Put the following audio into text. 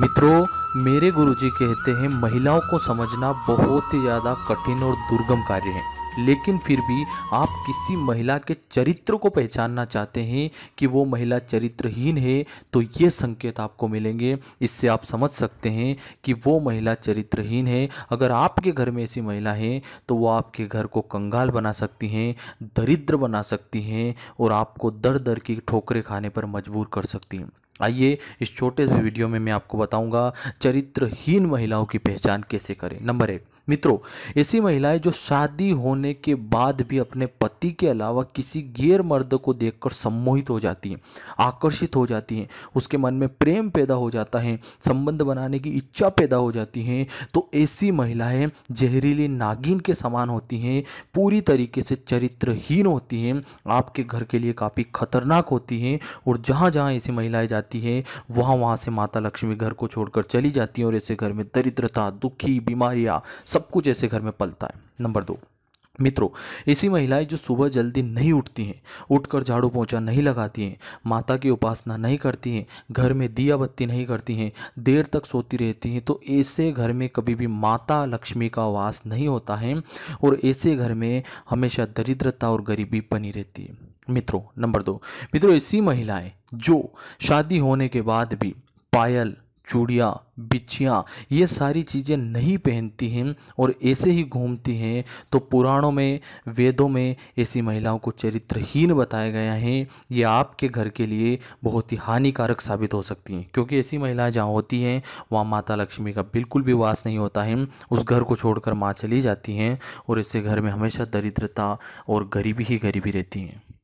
मित्रों मेरे गुरुजी कहते हैं महिलाओं को समझना बहुत ही ज़्यादा कठिन और दुर्गम कार्य है लेकिन फिर भी आप किसी महिला के चरित्र को पहचानना चाहते हैं कि वो महिला चरित्रहीन है तो ये संकेत आपको मिलेंगे इससे आप समझ सकते हैं कि वो महिला चरित्रहीन है अगर आपके घर में ऐसी महिला है तो वो आपके घर को कंगाल बना सकती हैं दरिद्र बना सकती हैं और आपको दर दर की ठोकरें खाने पर मजबूर कर सकती हैं आइए इस छोटे से वीडियो में मैं आपको बताऊंगा चरित्रहीन महिलाओं की पहचान कैसे करें नंबर एक मित्रों ऐसी महिलाएं जो शादी होने के बाद भी अपने पति के अलावा किसी गैर मर्द को देखकर सम्मोहित हो जाती हैं आकर्षित हो जाती हैं उसके मन में प्रेम पैदा हो जाता है संबंध बनाने की इच्छा पैदा हो जाती हैं तो ऐसी महिलाएं जहरीली नागिन के समान होती हैं पूरी तरीके से चरित्रहीन होती हैं आपके घर के लिए काफ़ी खतरनाक होती हैं और जहाँ जहाँ ऐसी महिलाएँ जाती हैं वहाँ वहाँ से माता लक्ष्मी घर को छोड़कर चली जाती हैं और ऐसे घर में दरिद्रता दुखी बीमारियाँ सब कुछ ऐसे घर में पलता है नंबर दो मित्रों ऐसी महिलाएं जो सुबह जल्दी नहीं उठती हैं उठकर झाड़ू पोछा नहीं लगाती हैं माता की उपासना नहीं करती हैं घर में दिया बत्ती नहीं करती हैं देर तक सोती रहती हैं तो ऐसे घर में कभी भी माता लक्ष्मी का वास नहीं होता है और ऐसे घर में हमेशा दरिद्रता और गरीबी बनी रहती है मित्रों नंबर दो मित्रों ऐसी महिलाएं जो शादी होने के बाद भी पायल चूड़ियाँ बिच्छियाँ ये सारी चीज़ें नहीं पहनती हैं और ऐसे ही घूमती हैं तो पुराणों में वेदों में ऐसी महिलाओं को चरित्रहीन बताया गया है ये आपके घर के लिए बहुत ही हानिकारक साबित हो सकती हैं क्योंकि ऐसी महिलाएं जहाँ होती हैं वहाँ माता लक्ष्मी का बिल्कुल भी वास नहीं होता है उस घर को छोड़कर माँ चली जाती हैं और ऐसे घर में हमेशा दरिद्रता और गरीबी ही गरीबी रहती हैं